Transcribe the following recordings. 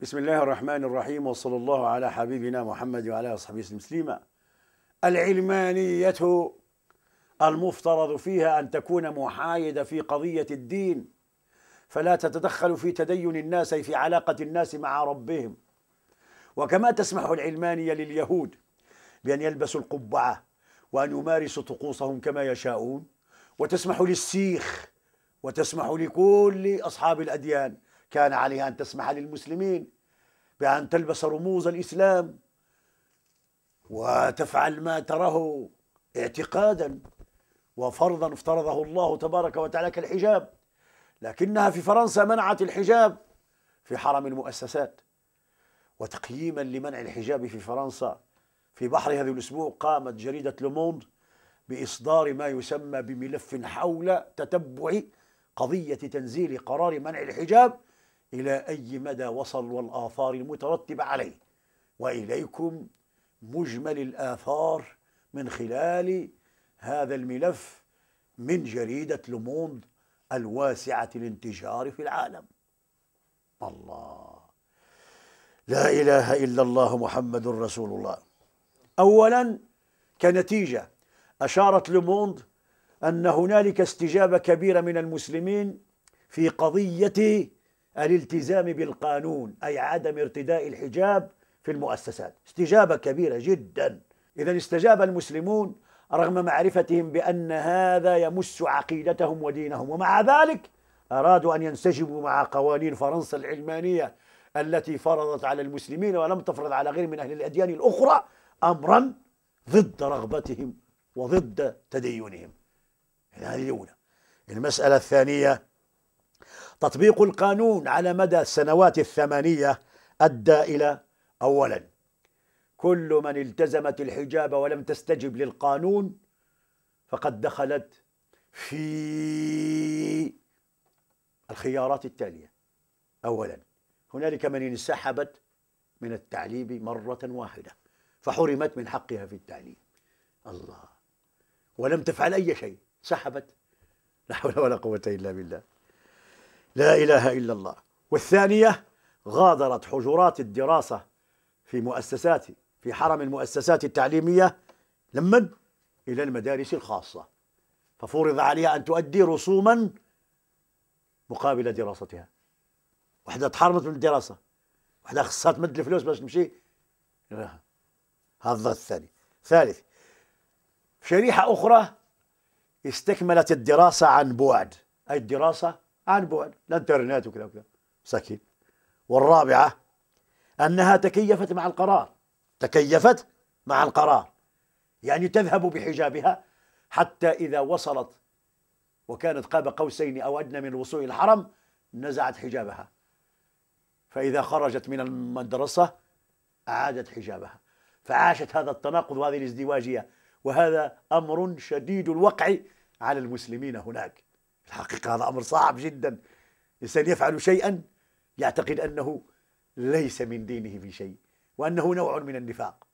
بسم الله الرحمن الرحيم وصلى الله على حبيبنا محمد وعلى اصحابه تسليما العلمانيه المفترض فيها ان تكون محايده في قضيه الدين فلا تتدخل في تدين الناس في علاقه الناس مع ربهم وكما تسمح العلمانيه لليهود بان يلبسوا القبعه وان يمارسوا طقوسهم كما يشاءون وتسمح للسيخ وتسمح لكل اصحاب الاديان كان عليها أن تسمح للمسلمين بأن تلبس رموز الإسلام وتفعل ما تراه اعتقادا وفرضا افترضه الله تبارك وتعالى كالحجاب لكنها في فرنسا منعت الحجاب في حرم المؤسسات وتقييما لمنع الحجاب في فرنسا في بحر هذا الاسبوع قامت جريده لوموند باصدار ما يسمى بملف حول تتبع قضيه تنزيل قرار منع الحجاب إلى أي مدى وصل والآثار المترتبة عليه وإليكم مجمل الآثار من خلال هذا الملف من جريدة لوموند الواسعة الانتشار في العالم الله لا إله إلا الله محمد رسول الله أولا كنتيجة أشارت لوموند أن هنالك استجابة كبيرة من المسلمين في قضية الالتزام بالقانون أي عدم ارتداء الحجاب في المؤسسات استجابة كبيرة جدا إذا استجاب المسلمون رغم معرفتهم بأن هذا يمس عقيدتهم ودينهم ومع ذلك أرادوا أن ينسجموا مع قوانين فرنسا العلمانية التي فرضت على المسلمين ولم تفرض على غير من أهل الأديان الأخرى أمرا ضد رغبتهم وضد تدينهم هذه الأولى المسألة الثانية تطبيق القانون على مدى السنوات الثمانية أدى إلى أولا كل من التزمت الحجاب ولم تستجب للقانون فقد دخلت في الخيارات التالية أولا هنالك من انسحبت من التعليم مرة واحدة فحرمت من حقها في التعليم الله ولم تفعل أي شيء سحبت لا حول ولا قوة إلا بالله لا إله إلا الله والثانية غادرت حجرات الدراسة في مؤسسات في حرم المؤسسات التعليمية لمن إلى المدارس الخاصة ففرض عليها أن تؤدي رسوما مقابل دراستها وحدة تحرمت من الدراسة وحدة خصها تمد الفلوس باش تمشي هذا الثاني ثالث شريحة أخرى استكملت الدراسة عن بعد أي الدراسة عن بعد الانترنت وكذا وكذا مساكين والرابعة أنها تكيفت مع القرار تكيفت مع القرار يعني تذهب بحجابها حتى إذا وصلت وكانت قاب قوسين أو أدنى من الوصول إلى الحرم نزعت حجابها فإذا خرجت من المدرسة أعادت حجابها فعاشت هذا التناقض وهذه الازدواجية وهذا أمر شديد الوقع على المسلمين هناك الحقيقة هذا أمر صعب جدا الإنسان يفعل شيئا يعتقد أنه ليس من دينه في شيء وأنه نوع من النفاق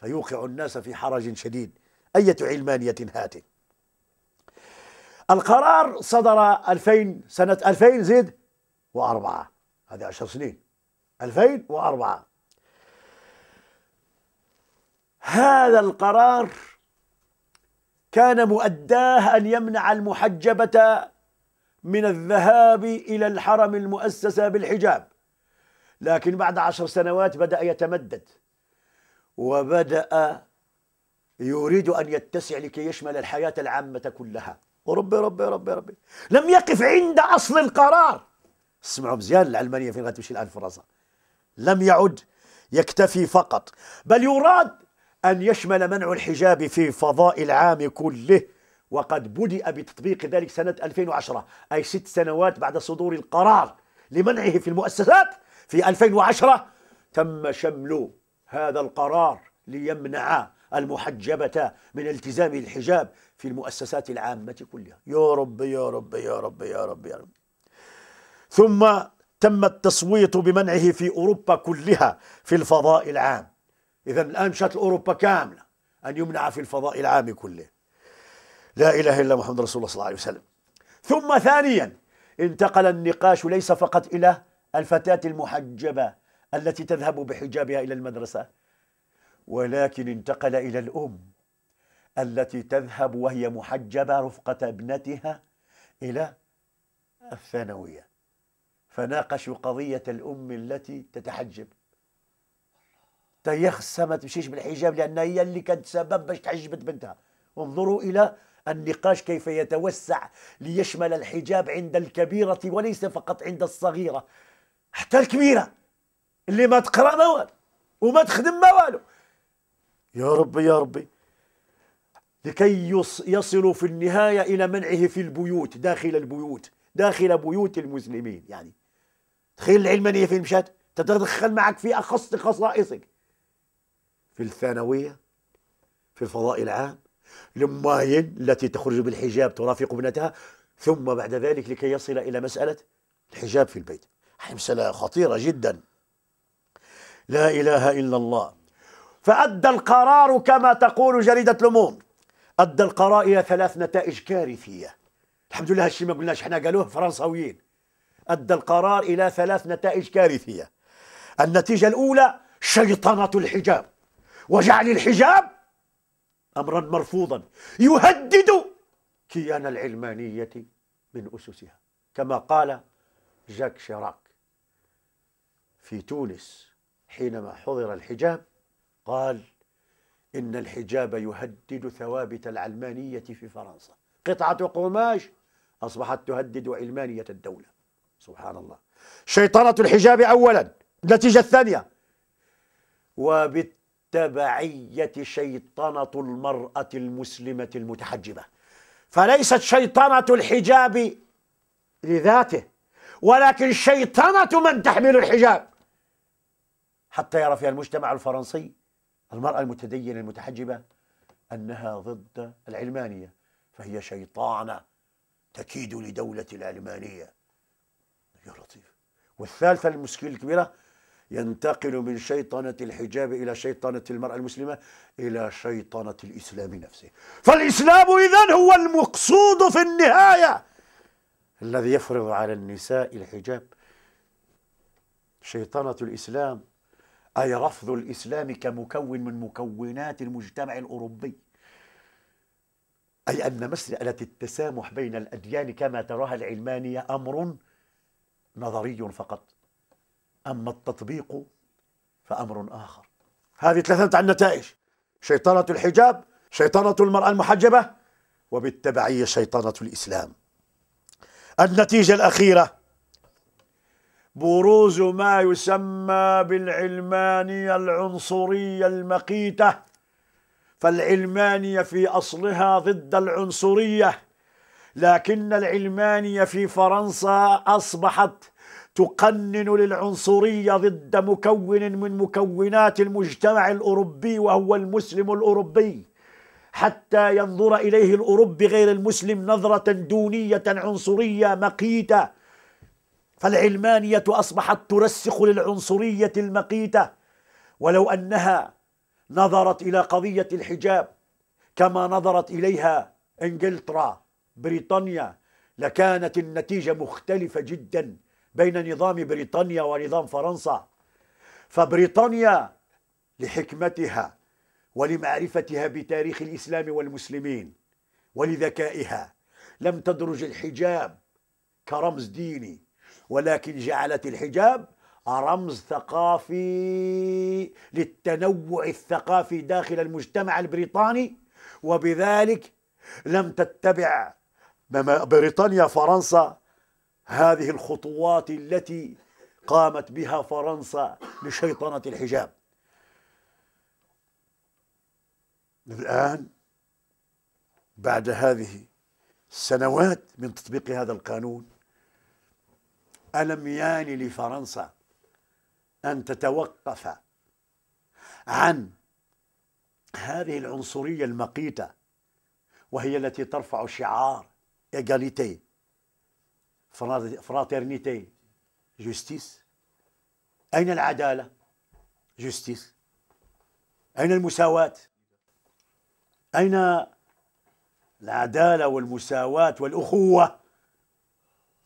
فيوقع الناس في حرج شديد أية علمانية هاته القرار صدر 2000 سنة 2000 زد وأربعة هذه عشر سنين 2004 هذا القرار كان مؤداه أن يمنع المحجبة من الذهاب إلى الحرم المؤسسة بالحجاب لكن بعد عشر سنوات بدأ يتمدد وبدأ يريد أن يتسع لكي يشمل الحياة العامة كلها ربي ربي ربي ربي لم يقف عند أصل القرار اسمعوا مزيان العلمانية فين غتمشي الآن فرنسا لم يعد يكتفي فقط بل يراد أن يشمل منع الحجاب في فضاء العام كله وقد بدأ بتطبيق ذلك سنة 2010 أي ست سنوات بعد صدور القرار لمنعه في المؤسسات في 2010 تم شمل هذا القرار ليمنع المحجبة من التزام الحجاب في المؤسسات العامة كلها يا رب يا رب يا رب يا رب يا رب ثم تم التصويت بمنعه في أوروبا كلها في الفضاء العام إذا الآن مشات أوروبا كاملة أن يمنع في الفضاء العام كله لا إله إلا محمد رسول الله صلى الله عليه وسلم ثم ثانيا انتقل النقاش ليس فقط إلى الفتاة المحجبة التي تذهب بحجابها إلى المدرسة ولكن انتقل إلى الأم التي تذهب وهي محجبة رفقة ابنتها إلى الثانوية فناقشوا قضية الأم التي تتحجب تيخسى ما تمشيش بالحجاب لأنها هي اللي كانت سبب باش تحجبت بنتها انظروا إلى النقاش كيف يتوسع ليشمل الحجاب عند الكبيرة وليس فقط عند الصغيرة حتى الكبيرة اللي ما تقرأ ما والو وما تخدم ما والو يا ربي يا ربي لكي يصلوا في النهاية إلى منعه في البيوت داخل البيوت داخل بيوت المسلمين يعني تخيل العلمانية فين مشات تتدخل معك في أخص خصائصك في الثانوية في الفضاء العام للماين التي تخرج بالحجاب ترافق ابنتها ثم بعد ذلك لكي يصل إلى مسألة الحجاب في البيت مسألة خطيرة جدا لا إله إلا الله فأدى القرار كما تقول جريدة لمون أدى القرار إلى ثلاث نتائج كارثية الحمد لله هالشيء ما قلناش احنا قالوه فرنساويين أدى القرار إلى ثلاث نتائج كارثية النتيجة الأولى شيطنة الحجاب وجعل الحجاب أمرا مرفوضا يهدد كيان العلمانية من أسسها كما قال جاك شيراك في تونس حينما حضر الحجاب قال إن الحجاب يهدد ثوابت العلمانية في فرنسا قطعة قماش أصبحت تهدد علمانية الدولة سبحان الله شيطنة الحجاب أولا النتيجة الثانية وبالتالي تبعية شيطنة المرأة المسلمة المتحجبة فليست شيطنة الحجاب لذاته ولكن شيطنة من تحمل الحجاب حتى يرى في المجتمع الفرنسي المرأة المتدينة المتحجبة أنها ضد العلمانية فهي شيطانة تكيد لدولة العلمانية يا لطيف والثالثة المشكلة الكبيرة ينتقل من شيطنة الحجاب إلى شيطنة المرأة المسلمة إلى شيطنة الإسلام نفسه فالإسلام إذن هو المقصود في النهاية الذي يفرض على النساء الحجاب شيطنة الإسلام أي رفض الإسلام كمكون من مكونات المجتمع الأوروبي أي أن مسألة التسامح بين الأديان كما تراها العلمانية أمر نظري فقط أما التطبيق فأمر آخر هذه ثلاثة النتائج شيطنة الحجاب شيطنة المرأة المحجبة وبالتبعية شيطنة الإسلام النتيجة الأخيرة بروز ما يسمى بالعلمانية العنصرية المقيتة فالعلمانية في أصلها ضد العنصرية لكن العلمانية في فرنسا أصبحت تقنن للعنصرية ضد مكون من مكونات المجتمع الأوروبي وهو المسلم الأوروبي حتى ينظر إليه الأوروبي غير المسلم نظرة دونية عنصرية مقيتة فالعلمانية أصبحت ترسخ للعنصرية المقيتة ولو أنها نظرت إلى قضية الحجاب كما نظرت إليها إنجلترا بريطانيا لكانت النتيجة مختلفة جداً بين نظام بريطانيا ونظام فرنسا فبريطانيا لحكمتها ولمعرفتها بتاريخ الاسلام والمسلمين ولذكائها لم تدرج الحجاب كرمز ديني ولكن جعلت الحجاب رمز ثقافي للتنوع الثقافي داخل المجتمع البريطاني وبذلك لم تتبع بريطانيا فرنسا هذه الخطوات التي قامت بها فرنسا لشيطنة الحجاب الآن بعد هذه سنوات من تطبيق هذا القانون ألم يان يعني لفرنسا أن تتوقف عن هذه العنصرية المقيتة وهي التي ترفع شعار إيجاليتي فراترنيتي جوستيس أين العدالة جوستيس أين المساواة أين العدالة والمساواة والأخوة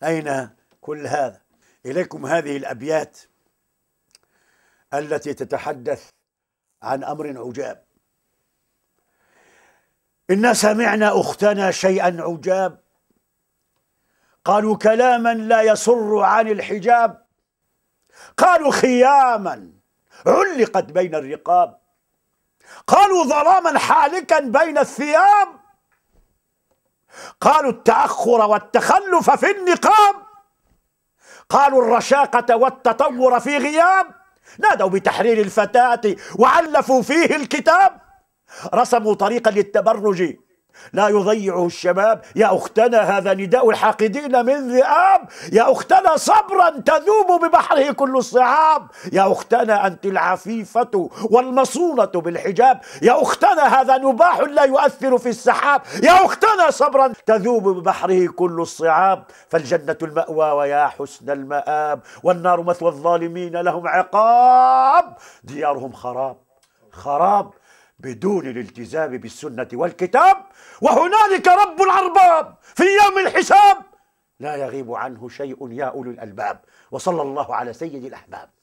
أين كل هذا إليكم هذه الأبيات التي تتحدث عن أمر عجاب إنا سمعنا أختنا شيئا عجاب قالوا كلاما لا يصر عن الحجاب قالوا خياما علقت بين الرقاب قالوا ظلاما حالكا بين الثياب قالوا التأخر والتخلف في النقاب قالوا الرشاقة والتطور في غياب نادوا بتحرير الفتاة وعلفوا فيه الكتاب رسموا طريقا للتبرج لا يضيعه الشباب يا أختنا هذا نداء الحاقدين من ذئاب يا أختنا صبرا تذوب ببحره كل الصعاب يا أختنا أنت العفيفة والمصونة بالحجاب يا أختنا هذا نباح لا يؤثر في السحاب يا أختنا صبرا تذوب ببحره كل الصعاب فالجنة المأوى ويا حسن المآب والنار مثوى الظالمين لهم عقاب ديارهم خراب خراب بدون الالتزام بالسنة والكتاب وهنالك رب الأرباب في يوم الحساب لا يغيب عنه شيء يا أولي الألباب وصلى الله على سيد الأحباب